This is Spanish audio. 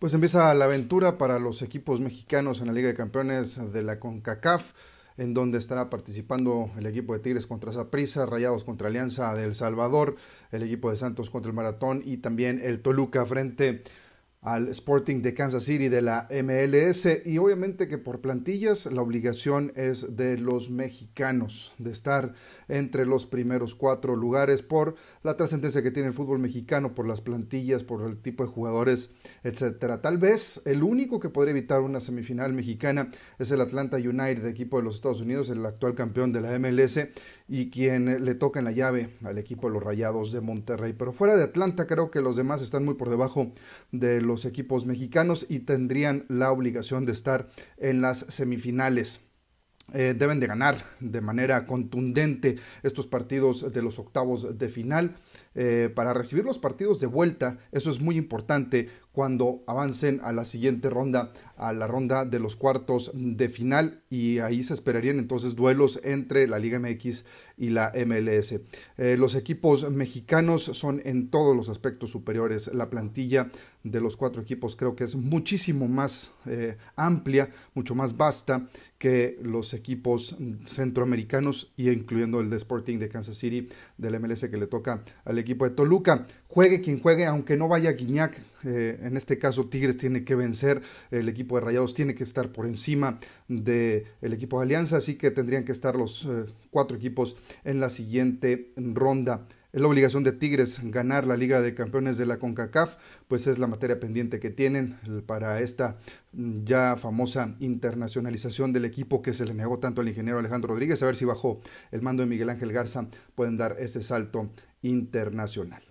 Pues empieza la aventura para los equipos mexicanos en la Liga de Campeones de la CONCACAF, en donde estará participando el equipo de Tigres contra Zaprisa, Rayados contra Alianza del Salvador, el equipo de Santos contra el Maratón y también el Toluca frente a al Sporting de Kansas City de la MLS y obviamente que por plantillas la obligación es de los mexicanos de estar entre los primeros cuatro lugares por la trascendencia que tiene el fútbol mexicano, por las plantillas, por el tipo de jugadores, etcétera. Tal vez el único que podría evitar una semifinal mexicana es el Atlanta United, equipo de los Estados Unidos, el actual campeón de la MLS y quien le toca en la llave al equipo de los Rayados de Monterrey. Pero fuera de Atlanta creo que los demás están muy por debajo de los los equipos mexicanos y tendrían la obligación de estar en las semifinales. Eh, deben de ganar de manera contundente estos partidos de los octavos de final. Eh, para recibir los partidos de vuelta, eso es muy importante cuando avancen a la siguiente ronda, a la ronda de los cuartos de final y ahí se esperarían entonces duelos entre la Liga MX y la MLS. Eh, los equipos mexicanos son en todos los aspectos superiores. La plantilla de los cuatro equipos creo que es muchísimo más eh, amplia, mucho más vasta que los equipos centroamericanos y incluyendo el de Sporting de Kansas City del MLS que le toca al equipo de Toluca juegue quien juegue, aunque no vaya Guiñac, eh, en este caso Tigres tiene que vencer, el equipo de Rayados tiene que estar por encima del equipo de Alianza, así que tendrían que estar los eh, cuatro equipos en la siguiente ronda. Es la obligación de Tigres ganar la Liga de Campeones de la CONCACAF, pues es la materia pendiente que tienen para esta mm, ya famosa internacionalización del equipo que se le negó tanto al ingeniero Alejandro Rodríguez. A ver si bajo el mando de Miguel Ángel Garza pueden dar ese salto internacional.